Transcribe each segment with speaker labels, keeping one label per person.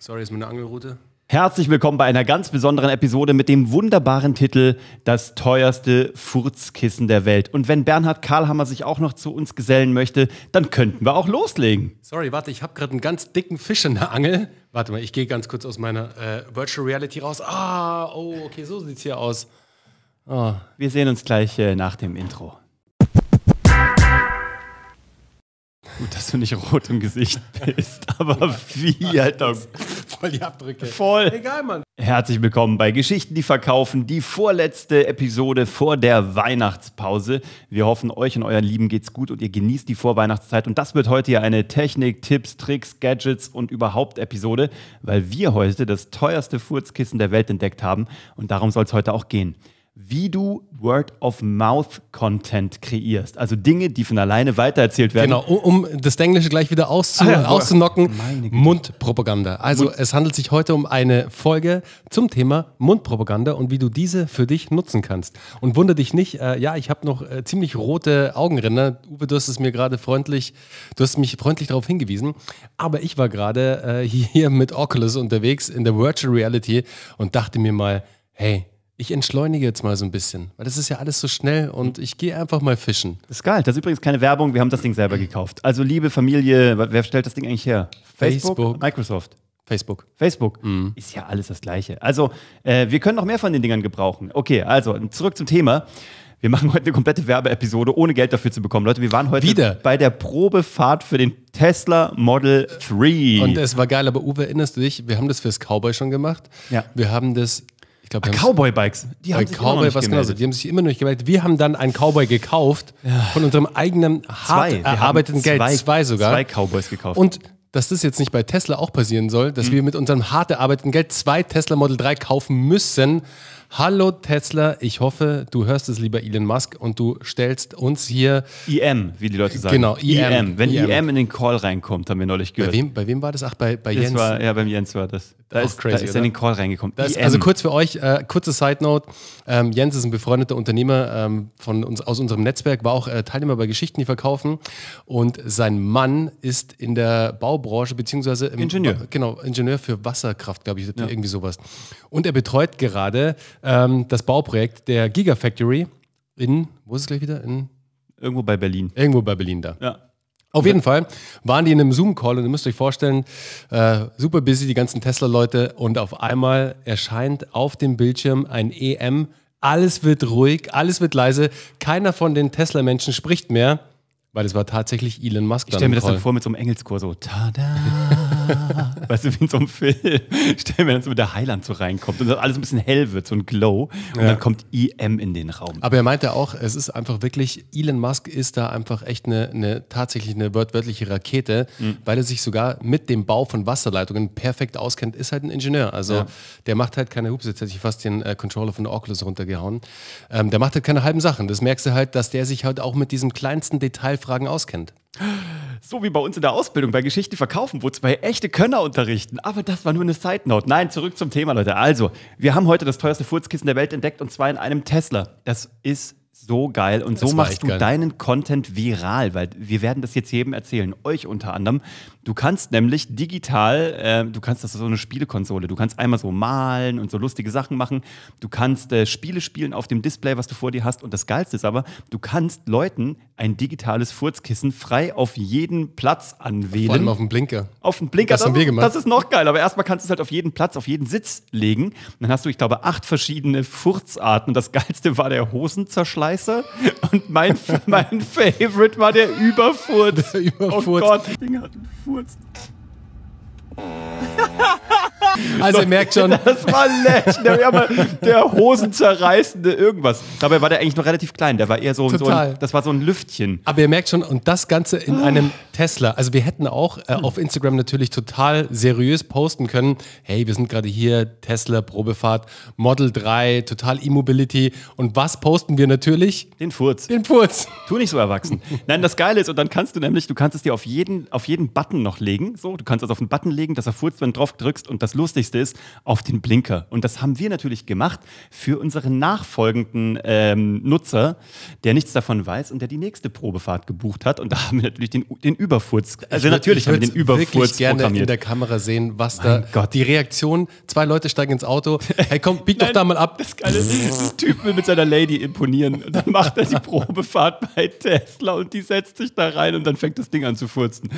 Speaker 1: Sorry, ist meine Angelroute.
Speaker 2: Herzlich willkommen bei einer ganz besonderen Episode mit dem wunderbaren Titel Das teuerste Furzkissen der Welt. Und wenn Bernhard Karlhammer sich auch noch zu uns gesellen möchte, dann könnten wir auch loslegen.
Speaker 1: Sorry, warte, ich habe gerade einen ganz dicken Fisch in der Angel. Warte mal, ich gehe ganz kurz aus meiner äh, Virtual Reality raus. Ah, oh, okay, so sieht's hier aus.
Speaker 2: Oh. Wir sehen uns gleich äh, nach dem Intro. Gut, dass du nicht rot im Gesicht bist, aber wie, Alter. Voll die Abdrücke. Voll. Egal, Mann. Herzlich willkommen bei Geschichten, die verkaufen, die vorletzte Episode vor der Weihnachtspause. Wir hoffen, euch und euren Lieben geht's gut und ihr genießt die Vorweihnachtszeit. Und das wird heute ja eine Technik, Tipps, Tricks, Gadgets und überhaupt Episode, weil wir heute das teuerste Furzkissen der Welt entdeckt haben. Und darum soll es heute auch gehen wie du Word-of-Mouth-Content
Speaker 1: kreierst. Also Dinge, die von alleine weitererzählt werden. Genau, um, um das Englische gleich wieder auszu ah, ja, auszunocken. Mundpropaganda. Also Mund es handelt sich heute um eine Folge zum Thema Mundpropaganda und wie du diese für dich nutzen kannst. Und wundere dich nicht, äh, ja, ich habe noch äh, ziemlich rote Augenränder. Uwe, du hast es mir gerade freundlich, du hast mich freundlich darauf hingewiesen. Aber ich war gerade äh, hier mit Oculus unterwegs in der Virtual Reality und dachte mir mal, hey, ich entschleunige jetzt mal so ein bisschen, weil das ist ja alles so schnell und ich gehe einfach mal fischen. Das ist geil. Das ist übrigens keine Werbung, wir haben das Ding selber gekauft. Also liebe Familie, wer stellt das Ding eigentlich her?
Speaker 2: Facebook, Facebook. Microsoft. Facebook. Facebook. Mhm. Ist ja alles das Gleiche. Also, äh, wir können noch mehr von den Dingern gebrauchen. Okay, also zurück zum Thema. Wir machen heute eine komplette Werbeepisode, ohne Geld dafür zu bekommen. Leute, wir waren heute Wieder. bei der Probefahrt für den Tesla Model
Speaker 1: 3. Und es war geil, aber Uwe, erinnerst du dich, wir haben das fürs Cowboy schon gemacht. Ja. Wir haben das ich glaub, ah, Cowboy-Bikes. Die äh, haben sich Cowboy was genauso. Die haben sich immer noch nicht gemeldet. Wir haben dann einen Cowboy gekauft ja. von unserem eigenen hart zwei. erarbeiteten Geld. Zwei, zwei sogar. Zwei Cowboys gekauft. Und dass das jetzt nicht bei Tesla auch passieren soll, dass mhm. wir mit unserem hart erarbeiteten Geld zwei Tesla Model 3 kaufen müssen, Hallo Tesla, ich hoffe, du hörst es, lieber Elon Musk, und du stellst uns hier. IM, wie die Leute sagen. Genau, IM. Wenn IM.
Speaker 2: in den Call reinkommt, haben wir neulich gehört. Bei wem,
Speaker 1: bei wem war das? Ach, bei, bei das Jens. War,
Speaker 2: ja, beim Jens war das. Da ist, crazy, da ist er in den Call reingekommen. Ist, also kurz für
Speaker 1: euch, äh, kurze Side Note. Ähm, Jens ist ein befreundeter Unternehmer ähm, von uns, aus unserem Netzwerk, war auch äh, Teilnehmer bei Geschichten, die verkaufen. Und sein Mann ist in der Baubranche, beziehungsweise im, Ingenieur. Genau, Ingenieur für Wasserkraft, glaube ich, ja. irgendwie sowas. Und er betreut gerade ähm, das Bauprojekt der Gigafactory in, wo ist es gleich wieder? In Irgendwo bei Berlin. Irgendwo bei Berlin da. Ja. Auf jeden Fall waren die in einem Zoom-Call und ihr müsst euch vorstellen, äh, super busy, die ganzen Tesla-Leute und auf einmal erscheint auf dem Bildschirm ein EM. Alles wird ruhig, alles wird leise, keiner von den Tesla-Menschen spricht mehr, weil es war tatsächlich Elon Musk. Ich stelle mir das dann vor mit so einem Engelschor so, tada.
Speaker 2: weißt du, wie in so einem Film, stellen wir dann so mit der Heiland so reinkommt und das alles ein bisschen
Speaker 1: hell wird, so ein Glow. Und ja. dann kommt IM e in den Raum. Aber er meint ja auch, es ist einfach wirklich, Elon Musk ist da einfach echt eine, eine tatsächlich eine wörtwörtliche Rakete, mhm. weil er sich sogar mit dem Bau von Wasserleitungen perfekt auskennt, ist halt ein Ingenieur. Also ja. der macht halt keine Hups, jetzt hätte ich fast den äh, Controller von der Oculus runtergehauen. Ähm, der macht halt keine halben Sachen. Das merkst du halt, dass der sich halt auch mit diesen kleinsten Detailfragen auskennt. So wie bei uns in der Ausbildung bei Geschichten verkaufen,
Speaker 2: wo zwei echte Könner unterrichten. Aber das war nur eine Side Note. Nein, zurück zum Thema, Leute. Also, wir haben heute das teuerste Furzkissen der Welt entdeckt und zwar in einem Tesla. Das ist so geil und das so machst du geil. deinen Content viral, weil wir werden das jetzt jedem erzählen, euch unter anderem. Du kannst nämlich digital, äh, du kannst, das ist so eine Spielekonsole, du kannst einmal so malen und so lustige Sachen machen. Du kannst äh, Spiele spielen auf dem Display, was du vor dir hast. Und das Geilste ist aber, du kannst Leuten ein digitales Furzkissen frei auf jeden Platz anwählen. Vor allem auf dem Blinker. Auf dem Blinker. Das, das haben wir gemacht. Das ist noch geil. Aber erstmal kannst du es halt auf jeden Platz, auf jeden Sitz legen. Und dann hast du, ich glaube, acht verschiedene Furzarten. das Geilste war der Hosenzerschleißer. Und mein, mein Favorite war der Überfurz. Der Überfurz. Oh Gott, das Ding hat einen Furz. afterwards.
Speaker 1: Also ihr merkt schon. Das war legendary, aber der hosenzerreißende irgendwas. Dabei war der eigentlich noch relativ klein. Der war eher so, so ein, das war so ein Lüftchen. Aber ihr merkt schon, und das Ganze in ah. einem Tesla. Also wir hätten auch äh, auf Instagram natürlich total seriös posten können. Hey, wir sind gerade hier, Tesla, Probefahrt, Model 3, total E-Mobility. Und was posten wir natürlich? Den Furz. Den Furz.
Speaker 2: Tu nicht so erwachsen. Nein, das Geile ist, und dann kannst du nämlich, du kannst es dir auf jeden, auf jeden Button noch legen. So, du kannst es auf den Button legen, dass er furzt, wenn du drauf drückst und das Lustigste ist, auf den Blinker. Und das haben wir natürlich gemacht für unseren nachfolgenden ähm, Nutzer, der nichts davon weiß und der
Speaker 1: die nächste Probefahrt gebucht hat. Und da haben wir natürlich den, den Überfurz. Also ich natürlich würd, haben wir den Überfurz wirklich gerne programmiert. in der Kamera sehen, was mein da Gott. die Reaktion. Zwei Leute steigen ins Auto. Hey, komm, bieg doch da mal ab. Das, Geile, Typ will mit seiner Lady imponieren und dann macht er die Probefahrt bei
Speaker 2: Tesla und die setzt sich da rein und dann fängt das Ding an zu furzen.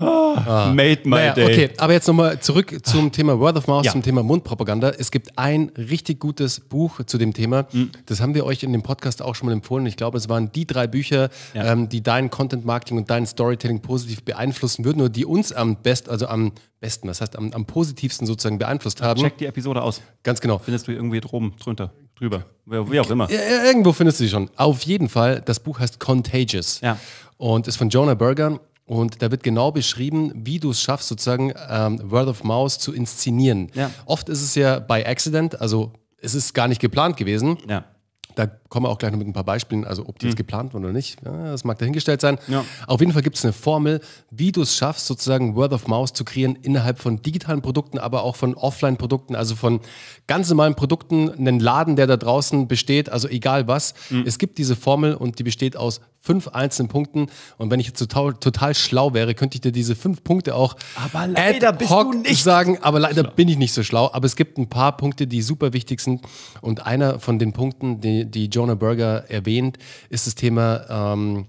Speaker 1: Ah, ah, made my naja, day. Okay, aber jetzt nochmal zurück zum Thema Word of Mouth, ja. zum Thema Mundpropaganda. Es gibt ein richtig gutes Buch zu dem Thema. Mhm. Das haben wir euch in dem Podcast auch schon mal empfohlen. Ich glaube, es waren die drei Bücher, ja. ähm, die dein Content Marketing und dein Storytelling positiv beeinflussen würden oder die uns am besten, also am besten, das heißt am, am positivsten sozusagen beeinflusst haben. Check die Episode aus. Ganz genau. Findest du irgendwie drum, drunter, drüber, wie auch immer. Ja, irgendwo findest du sie schon. Auf jeden Fall, das Buch heißt Contagious. Ja. Und ist von Jonah Berger und da wird genau beschrieben, wie du es schaffst, sozusagen ähm, Word of Mouse zu inszenieren. Ja. Oft ist es ja by accident, also es ist gar nicht geplant gewesen. Ja. Da kommen wir auch gleich noch mit ein paar Beispielen, also ob die mhm. jetzt geplant wurden oder nicht, ja, das mag dahingestellt sein. Ja. Auf jeden Fall gibt es eine Formel, wie du es schaffst, sozusagen Word of Mouse zu kreieren innerhalb von digitalen Produkten, aber auch von Offline-Produkten, also von ganz normalen Produkten, einen Laden, der da draußen besteht, also egal was. Mhm. Es gibt diese Formel und die besteht aus fünf einzelnen Punkten. Und wenn ich jetzt total, total schlau wäre, könnte ich dir diese fünf Punkte auch aber leider ad hoc sagen. Aber leider schlau. bin ich nicht so schlau. Aber es gibt ein paar Punkte, die super wichtig sind. Und einer von den Punkten, die, die Jonah Berger erwähnt, ist das Thema. Ähm,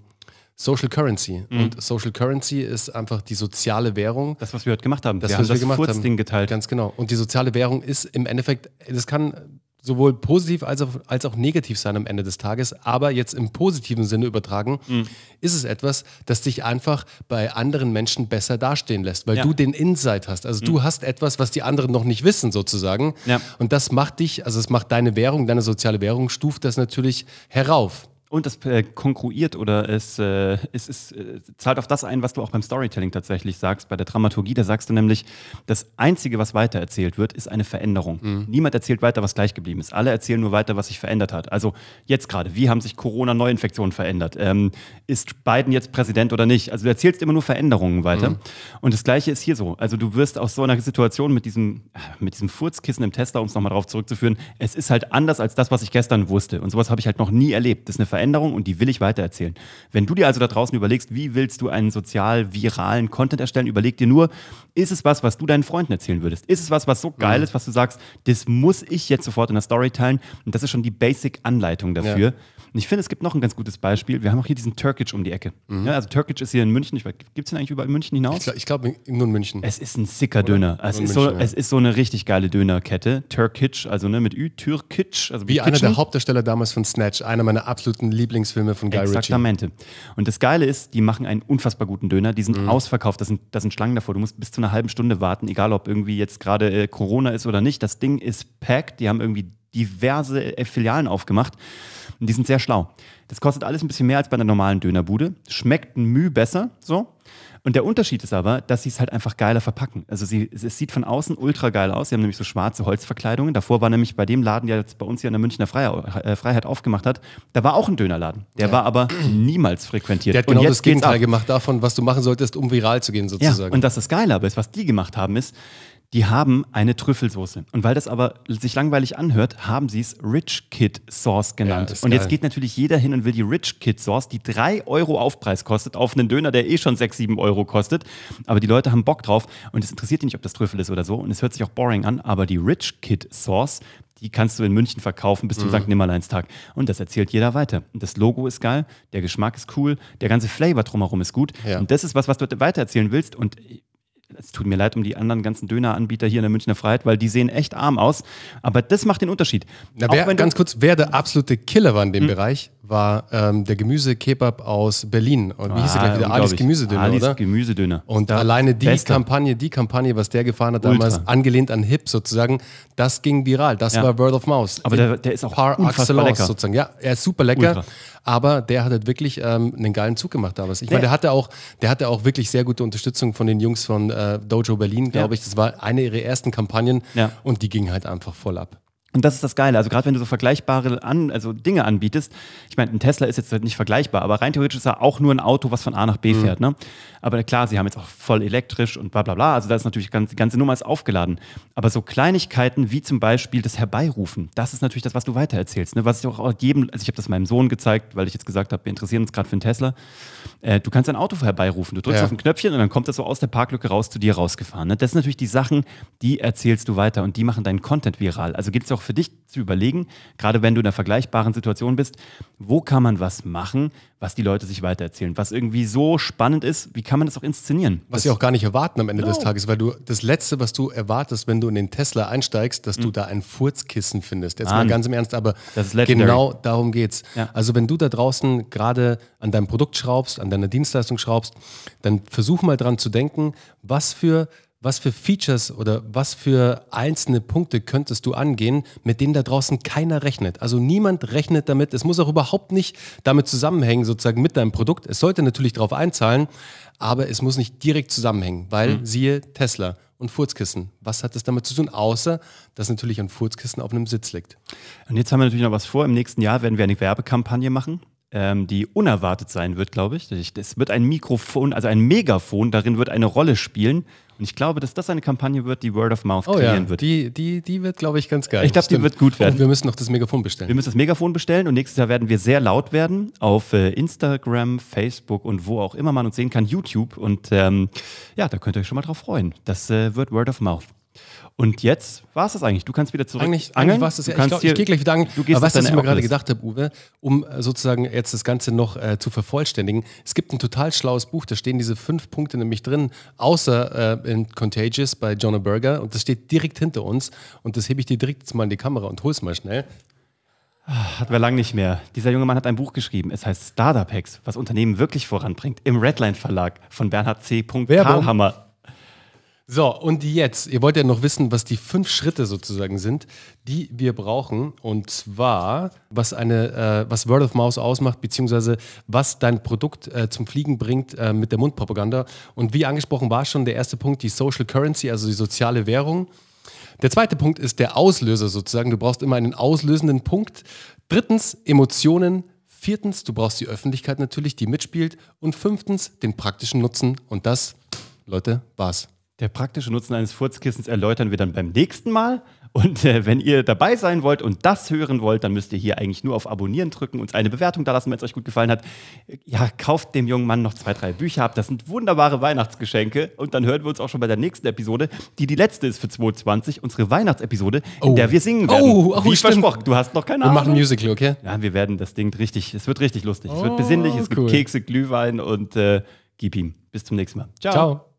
Speaker 1: Social Currency. Mhm. Und Social Currency ist einfach die soziale Währung. Das, was wir heute gemacht haben. Das, wir was haben wir das gemacht haben. geteilt. Ganz genau. Und die soziale Währung ist im Endeffekt, das kann sowohl positiv als auch, als auch negativ sein am Ende des Tages, aber jetzt im positiven Sinne übertragen, mhm. ist es etwas, das dich einfach bei anderen Menschen besser dastehen lässt, weil ja. du den Insight hast. Also mhm. du hast etwas, was die anderen noch nicht wissen sozusagen. Ja. Und das macht dich, also es macht deine Währung, deine soziale Währung, stuft das natürlich herauf. Und das äh, konkurriert
Speaker 2: oder es, äh, es, es äh, zahlt auf das ein, was du auch beim Storytelling tatsächlich sagst. Bei der Dramaturgie, da sagst du nämlich, das Einzige, was weitererzählt wird, ist eine Veränderung. Mhm. Niemand erzählt weiter, was gleich geblieben ist. Alle erzählen nur weiter, was sich verändert hat. Also jetzt gerade, wie haben sich Corona-Neuinfektionen verändert? Ähm, ist Biden jetzt Präsident oder nicht? Also du erzählst immer nur Veränderungen weiter. Mhm. Und das Gleiche ist hier so. Also du wirst aus so einer Situation mit diesem, mit diesem Furzkissen im Tester, um es nochmal drauf zurückzuführen, es ist halt anders als das, was ich gestern wusste. Und sowas habe ich halt noch nie erlebt. Das ist eine Veränderung. Veränderung und die will ich weitererzählen. Wenn du dir also da draußen überlegst, wie willst du einen sozial viralen Content erstellen, überleg dir nur, ist es was, was du deinen Freunden erzählen würdest? Ist es was, was so mhm. geil ist, was du sagst, das muss ich jetzt sofort in der Story teilen? Und das ist schon die Basic-Anleitung dafür. Ja. Und ich finde, es gibt noch ein ganz gutes Beispiel. Wir haben auch hier diesen Turkic um die Ecke. Mhm. Ja, also Turkic ist hier in München. Gibt es den eigentlich überall in München hinaus? Ich glaube, glaub, nur in München. Es ist ein
Speaker 1: sicker Döner. Es ist, München, so, ja. es
Speaker 2: ist, so, eine richtig geile Dönerkette. Turkic, also ne, mit Ü, Türkic. Also wie einer der
Speaker 1: Hauptdarsteller damals von Snatch. Einer meiner absoluten Lieblingsfilme von Guy Exaktamente.
Speaker 2: Ritchie. Und das Geile ist, die machen einen unfassbar guten Döner. Die sind mhm. ausverkauft. Da sind, da sind Schlangen davor. Du musst bis zu einer halben Stunde warten, egal ob irgendwie jetzt gerade äh, Corona ist oder nicht. Das Ding ist packed. Die haben irgendwie diverse äh, Filialen aufgemacht. Und die sind sehr schlau. Das kostet alles ein bisschen mehr als bei einer normalen Dönerbude. Schmeckt ein Mühe besser, so. Und der Unterschied ist aber, dass sie es halt einfach geiler verpacken. Also sie, es sieht von außen ultra geil aus. Sie haben nämlich so schwarze Holzverkleidungen. Davor war nämlich bei dem Laden, der jetzt bei uns hier in der Münchner äh, Freiheit aufgemacht hat, da war auch ein Dönerladen. Der ja. war aber niemals frequentiert. Der hat genau das Gegenteil gemacht davon, was du machen solltest, um viral zu gehen sozusagen. Ja, und dass das Geile aber ist, was die gemacht haben, ist, die haben eine Trüffelsoße. Und weil das aber sich langweilig anhört, haben sie es Rich Kid Sauce genannt. Ja, und jetzt geht natürlich jeder hin und will die Rich Kid Sauce, die 3 Euro Aufpreis kostet, auf einen Döner, der eh schon 6, 7 Euro kostet. Aber die Leute haben Bock drauf und es interessiert die nicht, ob das Trüffel ist oder so. Und es hört sich auch boring an, aber die Rich Kid Sauce, die kannst du in München verkaufen bis zum mhm. St. Nimmerleinstag. Und das erzählt jeder weiter. Und das Logo ist geil, der Geschmack ist cool, der ganze Flavor drumherum ist gut. Ja. Und das ist was, was du weitererzählen willst. Und es tut mir leid um die anderen ganzen Döneranbieter hier in der Münchner Freiheit, weil die sehen echt arm aus. Aber das macht den Unterschied.
Speaker 1: Na, wer, ganz kurz, wer der absolute Killer war in dem hm. Bereich, war ähm, der Gemüsekebab aus Berlin. Und wie hieß er ah, gleich wieder? Ah, Alis Gemüsedöner, Alis oder? Gemüsedöner. Und da alleine die Beste. Kampagne, die Kampagne, was der gefahren hat damals, Ultra. angelehnt an Hip sozusagen, das ging viral. Das ja. war Word of Mouse. Aber der, der, ist auch Par unfassbar lecker. sozusagen. Ja, er ist super lecker. Ultra. Aber der hat halt wirklich ähm, einen geilen Zug gemacht damals. Ich meine, der hatte der hatte auch wirklich sehr gute Unterstützung von den Jungs von äh, Dojo Berlin, glaube ja. ich. Das war eine ihrer ersten Kampagnen ja. und die ging halt einfach voll ab. Und das ist das
Speaker 2: Geile. Also gerade wenn du so vergleichbare an, also Dinge anbietest, ich meine, ein Tesla ist jetzt halt nicht vergleichbar, aber rein theoretisch ist er auch nur ein Auto, was von A nach B mhm. fährt. Ne? Aber klar, sie haben jetzt auch voll elektrisch und bla bla bla. Also da ist natürlich ganz, die ganze Nummer ist aufgeladen. Aber so Kleinigkeiten wie zum Beispiel das Herbeirufen, das ist natürlich das, was du weitererzählst. Ne? Was ich auch jedem, also ich habe das meinem Sohn gezeigt, weil ich jetzt gesagt habe, wir interessieren uns gerade für einen Tesla. Äh, du kannst ein Auto herbeirufen. Du drückst ja. auf ein Knöpfchen und dann kommt das so aus der Parklücke raus zu dir rausgefahren. Ne? Das sind natürlich die Sachen, die erzählst du weiter und die machen deinen Content viral. Also gibt es auch auch für dich zu überlegen, gerade wenn du in einer vergleichbaren Situation bist, wo kann man was machen, was die Leute
Speaker 1: sich weitererzählen, was irgendwie so spannend ist, wie kann man das auch inszenieren? Was das sie auch gar nicht erwarten am Ende genau. des Tages, weil du das Letzte, was du erwartest, wenn du in den Tesla einsteigst, dass mhm. du hm. da ein Furzkissen findest. Jetzt ah, mal ganz im Ernst, aber genau darum geht's. Ja. Also wenn du da draußen gerade an deinem Produkt schraubst, an deiner Dienstleistung schraubst, dann versuch mal dran zu denken, was für was für Features oder was für einzelne Punkte könntest du angehen, mit denen da draußen keiner rechnet? Also niemand rechnet damit. Es muss auch überhaupt nicht damit zusammenhängen, sozusagen mit deinem Produkt. Es sollte natürlich darauf einzahlen, aber es muss nicht direkt zusammenhängen, weil mhm. siehe Tesla und Furzkissen. Was hat das damit zu tun, außer dass natürlich ein Furzkissen auf einem Sitz liegt?
Speaker 2: Und jetzt haben wir natürlich noch was vor. Im nächsten Jahr werden wir eine Werbekampagne machen ähm, die unerwartet sein wird, glaube ich. Es wird ein Mikrofon, also ein Megafon, darin wird eine Rolle spielen und ich glaube, dass das eine Kampagne wird, die Word of Mouth oh, kreieren ja. wird. Die, die, die wird, glaube ich, ganz geil. Ich glaube, die wird gut werden. Und oh, wir
Speaker 1: müssen noch das Megafon bestellen. Wir
Speaker 2: müssen das Megafon bestellen und nächstes Jahr werden wir sehr laut werden auf äh, Instagram, Facebook und wo auch immer man uns sehen kann, YouTube. Und ähm, ja, da könnt ihr euch schon mal drauf freuen.
Speaker 1: Das äh, wird Word of Mouth. Und jetzt war es das eigentlich. Du kannst wieder zurück. Eigentlich, eigentlich war es ja. Ich, ich gehe gleich wieder angeln. Aber was ich mir gerade gedacht habe, Uwe, um äh, sozusagen jetzt das Ganze noch äh, zu vervollständigen. Es gibt ein total schlaues Buch, da stehen diese fünf Punkte nämlich drin, außer äh, in Contagious bei Jonah Berger. Und das steht direkt hinter uns. Und das hebe ich dir direkt jetzt mal in die Kamera und es mal schnell. Ah, Hatten wir lang nicht mehr. Dieser junge Mann hat ein Buch geschrieben. Es heißt Startup Hacks, was Unternehmen wirklich voranbringt. Im Redline Verlag von Bernhard C. Karlhammer. So, und jetzt, ihr wollt ja noch wissen, was die fünf Schritte sozusagen sind, die wir brauchen. Und zwar, was, eine, äh, was Word of Mouse ausmacht, beziehungsweise was dein Produkt äh, zum Fliegen bringt äh, mit der Mundpropaganda. Und wie angesprochen war schon der erste Punkt, die Social Currency, also die soziale Währung. Der zweite Punkt ist der Auslöser sozusagen. Du brauchst immer einen auslösenden Punkt. Drittens, Emotionen. Viertens, du brauchst die Öffentlichkeit natürlich, die mitspielt. Und fünftens, den praktischen Nutzen. Und das, Leute, war's. Der
Speaker 2: praktische Nutzen eines Furzkissens erläutern wir dann beim nächsten Mal. Und äh, wenn ihr dabei sein wollt und das hören wollt, dann müsst ihr hier eigentlich nur auf Abonnieren drücken, und eine Bewertung da lassen, wenn es euch gut gefallen hat. Äh, ja, kauft dem jungen Mann noch zwei, drei Bücher ab. Das sind wunderbare Weihnachtsgeschenke. Und dann hören wir uns auch schon bei der nächsten Episode, die die letzte ist für 2020, unsere Weihnachtsepisode, oh. in der wir singen werden. Oh, oh Wie stimmt. versprochen, du hast noch keine Ahnung. Wir machen ein Musical, okay? Ja, wir werden das Ding richtig, es wird richtig lustig. Oh, es wird oh, besinnlich, es cool. gibt Kekse, Glühwein und äh, gib ihm. Bis zum nächsten Mal. Ciao. Ciao.